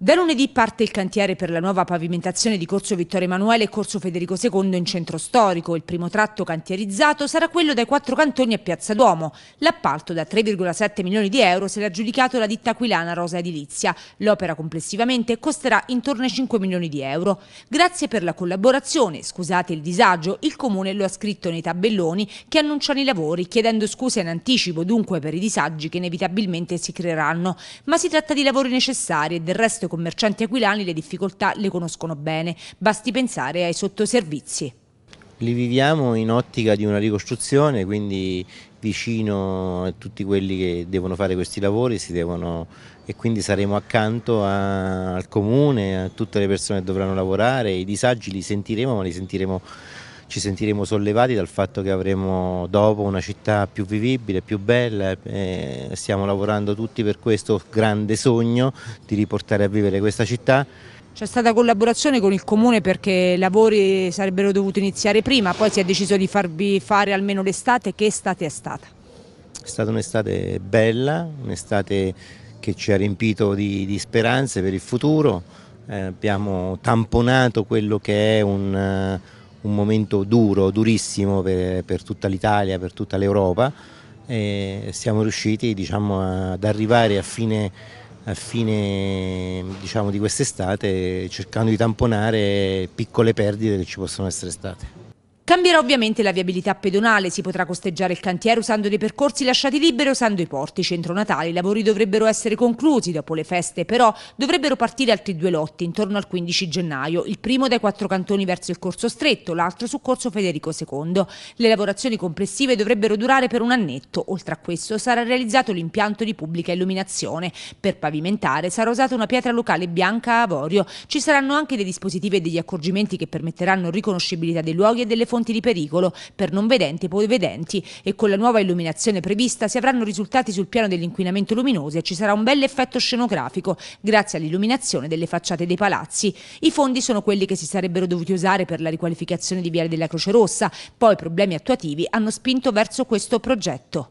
Da lunedì parte il cantiere per la nuova pavimentazione di Corso Vittorio Emanuele e Corso Federico II in centro storico. Il primo tratto cantierizzato sarà quello dai quattro cantoni a Piazza Duomo. L'appalto da 3,7 milioni di euro se l'ha giudicato la ditta aquilana Rosa Edilizia. L'opera complessivamente costerà intorno ai 5 milioni di euro. Grazie per la collaborazione, scusate il disagio, il Comune lo ha scritto nei tabelloni che annunciano i lavori, chiedendo scuse in anticipo dunque per i disagi che inevitabilmente si creeranno. Ma si tratta di lavori necessari e del resto commercianti aquilani le difficoltà le conoscono bene, basti pensare ai sottoservizi. Li viviamo in ottica di una ricostruzione, quindi vicino a tutti quelli che devono fare questi lavori devono, e quindi saremo accanto a, al comune, a tutte le persone che dovranno lavorare, i disagi li sentiremo ma li sentiremo ci sentiremo sollevati dal fatto che avremo dopo una città più vivibile, più bella e stiamo lavorando tutti per questo grande sogno di riportare a vivere questa città. C'è stata collaborazione con il comune perché i lavori sarebbero dovuti iniziare prima, poi si è deciso di farvi fare almeno l'estate, che estate è stata? È stata un'estate bella, un'estate che ci ha riempito di, di speranze per il futuro, eh, abbiamo tamponato quello che è un un momento duro, durissimo per, per tutta l'Italia, per tutta l'Europa e siamo riusciti diciamo, ad arrivare a fine, a fine diciamo, di quest'estate cercando di tamponare piccole perdite che ci possono essere state. Cambierà ovviamente la viabilità pedonale, si potrà costeggiare il cantiere usando dei percorsi lasciati liberi usando i porti. Centro Natale i lavori dovrebbero essere conclusi dopo le feste, però dovrebbero partire altri due lotti intorno al 15 gennaio, il primo dai quattro cantoni verso il Corso Stretto, l'altro su Corso Federico II. Le lavorazioni complessive dovrebbero durare per un annetto. Oltre a questo sarà realizzato l'impianto di pubblica illuminazione. Per pavimentare sarà usata una pietra locale bianca a avorio. Ci saranno anche dei dispositivi e degli accorgimenti che permetteranno riconoscibilità dei luoghi e delle fonti fonti di pericolo per non vedenti e polivedenti e con la nuova illuminazione prevista si avranno risultati sul piano dell'inquinamento luminoso e ci sarà un bel effetto scenografico grazie all'illuminazione delle facciate dei palazzi. I fondi sono quelli che si sarebbero dovuti usare per la riqualificazione di Viale della Croce Rossa, poi problemi attuativi hanno spinto verso questo progetto.